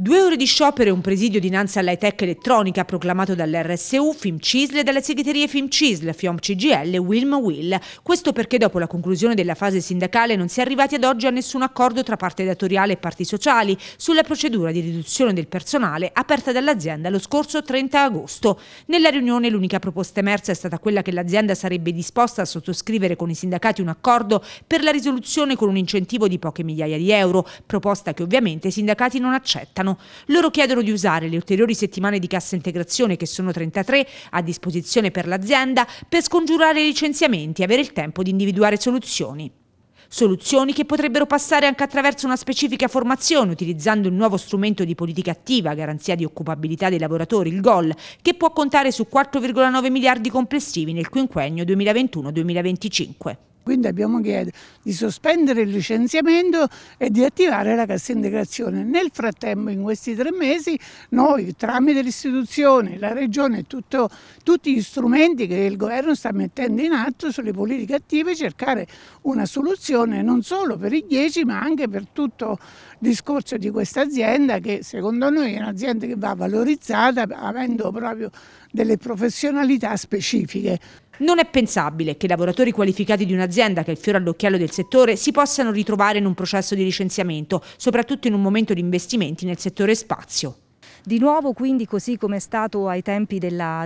Due ore di sciopero e un presidio dinanzi all'high-tech elettronica proclamato dall'RSU, FIMCISL e dalle segreterie FIMCISL, FIOM-CGL e WILM-WIL. Questo perché dopo la conclusione della fase sindacale non si è arrivati ad oggi a nessun accordo tra parte datoriale e parti sociali sulla procedura di riduzione del personale aperta dall'azienda lo scorso 30 agosto. Nella riunione l'unica proposta emersa è stata quella che l'azienda sarebbe disposta a sottoscrivere con i sindacati un accordo per la risoluzione con un incentivo di poche migliaia di euro, proposta che ovviamente i sindacati non accettano. Milano. Loro chiedono di usare le ulteriori settimane di cassa integrazione, che sono 33, a disposizione per l'azienda, per scongiurare i licenziamenti e avere il tempo di individuare soluzioni. Soluzioni che potrebbero passare anche attraverso una specifica formazione, utilizzando il nuovo strumento di politica attiva, garanzia di occupabilità dei lavoratori, il GOL, che può contare su 4,9 miliardi complessivi nel quinquennio 2021-2025. Quindi abbiamo chiesto di sospendere il licenziamento e di attivare la cassa integrazione. Nel frattempo, in questi tre mesi, noi tramite l'istituzione, la regione e tutti gli strumenti che il governo sta mettendo in atto sulle politiche attive, cercare una soluzione non solo per i 10 ma anche per tutto il discorso di questa azienda che secondo noi è un'azienda che va valorizzata avendo proprio delle professionalità specifiche. Non è pensabile che lavoratori qualificati di un'azienda che è il fiore all'occhiello del settore si possano ritrovare in un processo di licenziamento, soprattutto in un momento di investimenti nel settore spazio. Di nuovo quindi così come è stato ai tempi della,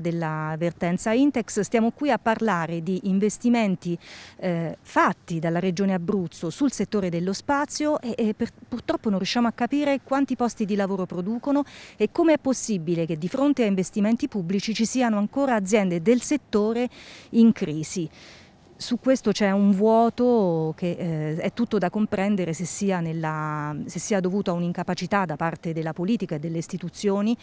vertenza Intex stiamo qui a parlare di investimenti eh, fatti dalla regione Abruzzo sul settore dello spazio e, e per, purtroppo non riusciamo a capire quanti posti di lavoro producono e come è possibile che di fronte a investimenti pubblici ci siano ancora aziende del settore in crisi. Su questo c'è un vuoto che eh, è tutto da comprendere se sia, nella, se sia dovuto a un'incapacità da parte della politica e delle istituzioni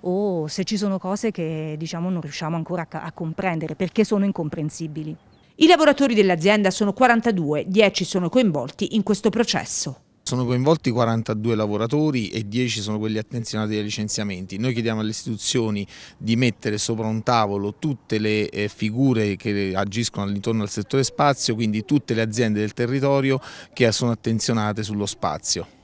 o se ci sono cose che diciamo, non riusciamo ancora a, a comprendere perché sono incomprensibili. I lavoratori dell'azienda sono 42, 10 sono coinvolti in questo processo. Sono coinvolti 42 lavoratori e 10 sono quelli attenzionati ai licenziamenti. Noi chiediamo alle istituzioni di mettere sopra un tavolo tutte le eh, figure che agiscono all'intorno del settore spazio, quindi tutte le aziende del territorio che sono attenzionate sullo spazio.